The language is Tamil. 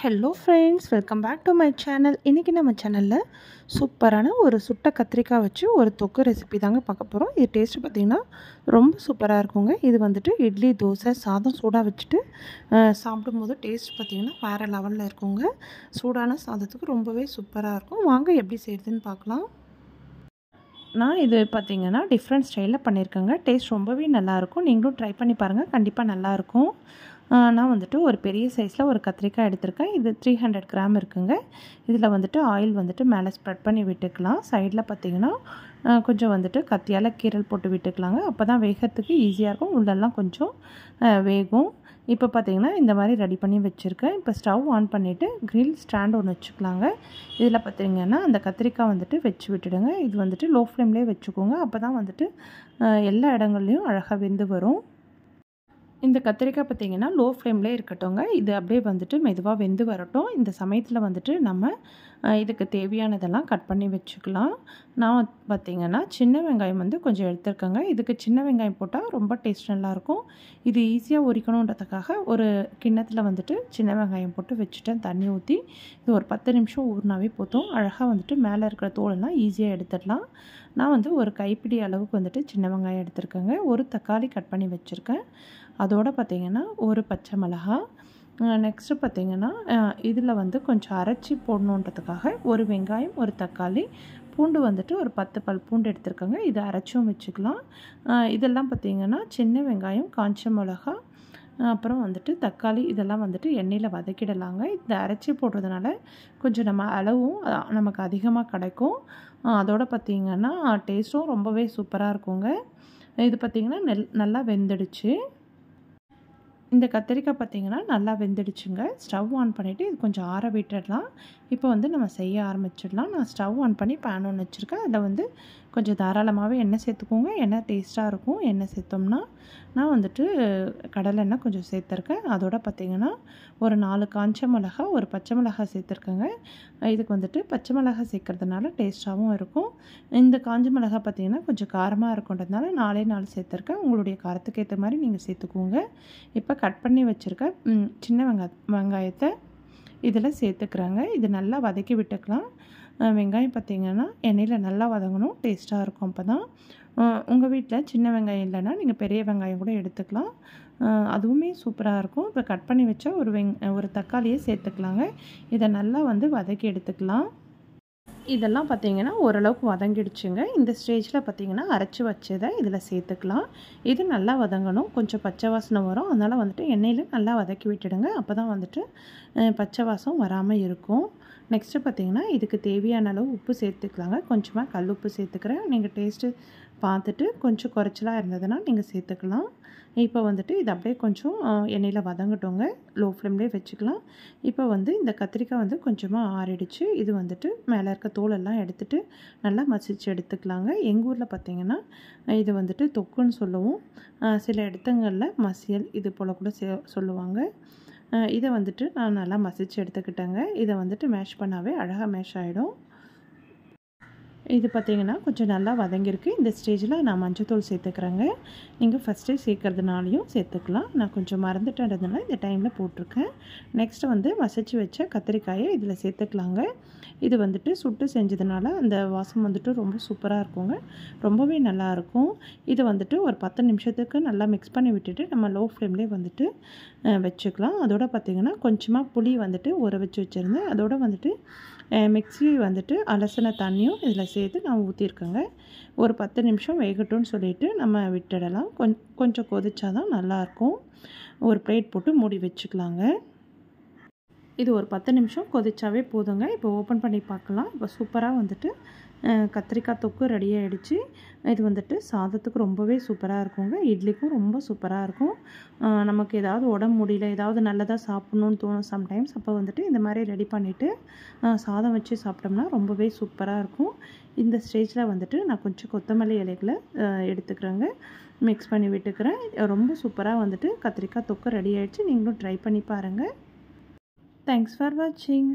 hello friends welcome back to my channel இன்றைக்கி நம்ம சேனலில் சூப்பரான ஒரு சுட்ட கத்திரிக்காய் வச்சு ஒரு தொக்கு ரெசிபி தாங்க பார்க்க போகிறோம் இது டேஸ்ட்டு பார்த்திங்கன்னா ரொம்ப சூப்பராக இருக்குங்க இது வந்துட்டு இட்லி தோசை சாதம் சூடாக வச்சுட்டு சாப்பிடும்போது டேஸ்ட் பார்த்திங்கன்னா வேறு லெவலில் இருக்குங்க சூடான சாதத்துக்கு ரொம்பவே சூப்பராக இருக்கும் வாங்க எப்படி செய்யுதுன்னு பார்க்கலாம் நான் இது பார்த்திங்கன்னா டிஃப்ரெண்ட் ஸ்டைலில் பண்ணியிருக்கேங்க டேஸ்ட் ரொம்பவே நல்லாயிருக்கும் நீங்களும் ட்ரை பண்ணி பாருங்கள் கண்டிப்பாக நல்லாயிருக்கும் நான் வந்துட்டு ஒரு பெரிய சைஸில் ஒரு கத்திரிக்காய் எடுத்திருக்கேன் இது த்ரீ ஹண்ட்ரட் கிராம் இருக்குங்க இதில் வந்துட்டு ஆயில் வந்துட்டு மேலே ஸ்ப்ரெட் பண்ணி விட்டுக்கலாம் சைடில் பார்த்திங்கன்னா கொஞ்சம் வந்துட்டு கத்தியால் கீரல் போட்டு விட்டுக்கலாங்க அப்போ தான் வேகிறதுக்கு ஈஸியாக இருக்கும் உள்ளெல்லாம் கொஞ்சம் வேகும் இப்போ பார்த்திங்கன்னா இந்த மாதிரி ரெடி பண்ணி வச்சுருக்கேன் இப்போ ஸ்டவ் ஆன் பண்ணிவிட்டு க்ரில் ஸ்டாண்ட் ஒன்று வச்சுக்கலாங்க இதில் பார்த்திங்கன்னா அந்த கத்திரிக்காய் வந்துட்டு வச்சு விட்டுடுங்க இது வந்துட்டு லோ ஃப்ளேம்லேயே வச்சுக்கோங்க அப்போ தான் வந்துட்டு எல்லா இடங்கள்லையும் அழகாக வெந்து வரும் இந்த கத்திரிக்காய் பார்த்திங்கன்னா லோ ஃப்ளேம்லேயே இருக்கட்டும்ங்க இது அப்படியே வந்துட்டு மெதுவாக வெந்து வரட்டும் இந்த சமயத்தில் வந்துட்டு நம்ம இதுக்கு தேவையானதெல்லாம் கட் பண்ணி வச்சுக்கலாம் நான் பார்த்திங்கன்னா சின்ன வெங்காயம் வந்து கொஞ்சம் எடுத்துருக்கேங்க இதுக்கு சின்ன வெங்காயம் போட்டால் ரொம்ப டேஸ்ட் நல்லாயிருக்கும் இது ஈஸியாக உரிக்கணுன்றதுக்காக ஒரு கிண்ணத்தில் வந்துட்டு சின்ன வெங்காயம் போட்டு வச்சுட்டேன் தண்ணி ஊற்றி இது ஒரு பத்து நிமிஷம் ஊறினாவே போதும் அழகாக வந்துட்டு மேலே இருக்கிற தோலெல்லாம் ஈஸியாக எடுத்துடலாம் நான் வந்து ஒரு கைப்பிடி அளவுக்கு வந்துட்டு சின்ன வெங்காயம் எடுத்துருக்கேங்க ஒரு தக்காளி கட் பண்ணி வச்சுருக்கேன் அதோடு பார்த்திங்கன்னா ஒரு பச்சை மிளகாய் நெக்ஸ்ட்டு பார்த்திங்கன்னா இதில் வந்து கொஞ்சம் அரைச்சி போடணுன்றதுக்காக ஒரு வெங்காயம் ஒரு தக்காளி பூண்டு வந்துட்டு ஒரு பத்து பல் பூண்டு எடுத்துருக்கோங்க இதை அரைச்சும் வச்சுக்கலாம் இதெல்லாம் பார்த்திங்கன்னா சின்ன வெங்காயம் காஞ்ச மிளகா அப்புறம் வந்துட்டு தக்காளி இதெல்லாம் வந்துட்டு எண்ணெயில் வதக்கிடலாங்க இந்த அரைச்சி போடுறதுனால கொஞ்சம் நம்ம அளவும் நமக்கு அதிகமாக கிடைக்கும் அதோடு பார்த்திங்கன்னா டேஸ்ட்டும் ரொம்பவே சூப்பராக இருக்குங்க இது பார்த்திங்கன்னா நெல் நல்லா வெந்துடுச்சு இந்த கத்திரிக்காய் பார்த்திங்கன்னா நல்லா வெந்துடுச்சுங்க ஸ்டவ் ஆன் பண்ணிவிட்டு இது கொஞ்சம் ஆற விட்டுடலாம் இப்போ வந்து நம்ம செய்ய ஆரம்பிச்சிடலாம் நான் ஸ்டவ் ஆன் பண்ணி பேன் ஒன்று வச்சுருக்கேன் அதில் வந்து கொஞ்சம் தாராளமாகவே எண்ணெய் சேர்த்துக்கோங்க எண்ணெய் டேஸ்ட்டாக இருக்கும் எண்ணெய் சேர்த்தோம்னா நான் வந்துட்டு கடலெண்ணெய் கொஞ்சம் சேர்த்துருக்கேன் அதோட பார்த்திங்கன்னா ஒரு நாலு காஞ்ச மிளகா ஒரு பச்சை மிளகா சேர்த்துருக்கேங்க இதுக்கு வந்துட்டு பச்சை மிளகா சேர்க்குறதுனால டேஸ்ட்டாகவும் இருக்கும் இந்த காஞ்ச மிளகா பார்த்திங்கன்னா கொஞ்சம் காரமாக இருக்கின்றதுனால நாலே நாலு சேர்த்துருக்கேன் உங்களுடைய காரத்துக்கு ஏற்ற மாதிரி நீங்கள் சேர்த்துக்கோங்க இப்போ கட் பண்ணி வச்சுருக்க சின்ன வெங்காய வெங்காயத்தை இதில் சேர்த்துக்கிறாங்க இது நல்லா வதக்கி விட்டுக்கலாம் வெங்காயம் பார்த்திங்கன்னா எண்ணெயில் நல்லா வதங்கணும் டேஸ்ட்டாக இருக்கும் அப்போ தான் உங்கள் வீட்டில் சின்ன வெங்காயம் இல்லைன்னா நீங்கள் பெரிய வெங்காயம் கூட எடுத்துக்கலாம் அதுவுமே சூப்பராக இருக்கும் இப்போ கட் பண்ணி வச்சா ஒரு வெங் ஒரு தக்காளியை சேர்த்துக்கலாங்க இதை நல்லா வந்து வதக்கி எடுத்துக்கலாம் இதெல்லாம் பார்த்திங்கன்னா ஓரளவுக்கு வதங்கிடுச்சுங்க இந்த ஸ்டேஜில் பார்த்திங்கன்னா அரைச்சி வச்சதை இதில் சேர்த்துக்கலாம் இது நல்லா வதங்கணும் கொஞ்சம் பச்சை வாசனை வரும் அதனால் வந்துட்டு எண்ணெயில் நல்லா வதக்கி விட்டுடுங்க அப்போ தான் வந்துட்டு பச்சை வாசம் வராமல் இருக்கும் நெக்ஸ்ட்டு பார்த்தீங்கன்னா இதுக்கு தேவையான அளவு உப்பு சேர்த்துக்கலாங்க கொஞ்சமாக கல் உப்பு சேர்த்துக்கிறேன் நீங்கள் டேஸ்ட்டு பார்த்துட்டு கொஞ்சம் குறைச்சலாக இருந்ததுன்னா நீங்கள் சேர்த்துக்கலாம் இப்போ வந்துட்டு இது அப்படியே கொஞ்சம் எண்ணெயில் வதங்கட்டோங்க லோ ஃப்ளேம்லேயே வச்சுக்கலாம் இப்போ வந்து இந்த கத்திரிக்காய் வந்து கொஞ்சமாக ஆறிடுச்சு இது வந்துட்டு மேலே இருக்க தோலெல்லாம் எடுத்துகிட்டு நல்லா மசிச்சு எடுத்துக்கலாங்க எங்கள் ஊரில் பார்த்திங்கன்னா இது வந்துட்டு தொக்குன்னு சொல்லுவோம் சில இடத்துங்களில் மசியல் இது போல் கூட சொல்லுவாங்க இதை வந்துட்டு நான் நல்லா மசிச்சு எடுத்துக்கிட்டேங்க இதை வந்துட்டு மேஷ் பண்ணாவே அழகாக மேஷ் ஆகிடும் இது பார்த்திங்கன்னா கொஞ்சம் நல்லா வதங்கியிருக்கு இந்த ஸ்டேஜில் நான் மஞ்சத்தூள் சேர்த்துக்கிறேங்க நீங்கள் ஃபஸ்ட்டே சேர்க்கறதுனாலையும் சேர்த்துக்கலாம் நான் கொஞ்சம் மறந்துட்டதுனால இந்த டைமில் போட்டிருக்கேன் நெக்ஸ்ட்டு வந்து மசிச்சு வச்ச கத்திரிக்காயை இதில் சேர்த்துக்கலாங்க இது வந்துட்டு சுட்டு செஞ்சதுனால அந்த வாசம் வந்துட்டு ரொம்ப சூப்பராக இருக்குங்க ரொம்பவே நல்லாயிருக்கும் இது வந்துட்டு ஒரு பத்து நிமிஷத்துக்கு நல்லா மிக்ஸ் பண்ணி விட்டுட்டு நம்ம லோ ஃப்ளேம்லேயே வந்துட்டு வச்சுக்கலாம் அதோடு பார்த்திங்கன்னா கொஞ்சமாக புளி வந்துட்டு ஊற வச்சு வச்சுருந்தேன் அதோடு வந்துட்டு மிக்சி வந்துட்டு அலசன தண்ணியும் இதில் சேர்த்து நான் ஊற்றிருக்கேங்க ஒரு பத்து நிமிஷம் வேகட்டும்னு சொல்லிவிட்டு நம்ம விட்டுடலாம் கொஞ்சம் கொஞ்சம் கொதிச்சா தான் நல்லாயிருக்கும் ஒரு பிளேட் போட்டு மூடி வச்சுக்கலாங்க இது ஒரு பத்து நிமிஷம் கொதிச்சாவே போதுங்க இப்போ ஓப்பன் பண்ணி பார்க்கலாம் இப்போ சூப்பராக வந்துட்டு கத்திரிக்காய் தொக்கு ரெடி ஆகிடுச்சு இது வந்துட்டு சாதத்துக்கு ரொம்பவே சூப்பராக இருக்குங்க இட்லிக்கும் ரொம்ப சூப்பராக இருக்கும் நமக்கு ஏதாவது உடம்பு முடியல ஏதாவது நல்லதாக சாப்பிட்ணுன்னு தோணும் சம்டைம்ஸ் அப்போ வந்துட்டு இந்த மாதிரி ரெடி பண்ணிவிட்டு சாதம் வச்சு சாப்பிட்டோம்னா ரொம்பவே சூப்பராக இருக்கும் இந்த ஸ்டேஜில் வந்துட்டு நான் கொஞ்சம் கொத்தமல்லி இலைகளை எடுத்துக்கிறேங்க மிக்ஸ் பண்ணி விட்டுக்கிறேன் ரொம்ப சூப்பராக வந்துட்டு கத்திரிக்காய் தொக்கு ரெடி ஆகிடுச்சு நீங்களும் ட்ரை பண்ணி பாருங்கள் தேங்க்ஸ் ஃபார் வாட்சிங்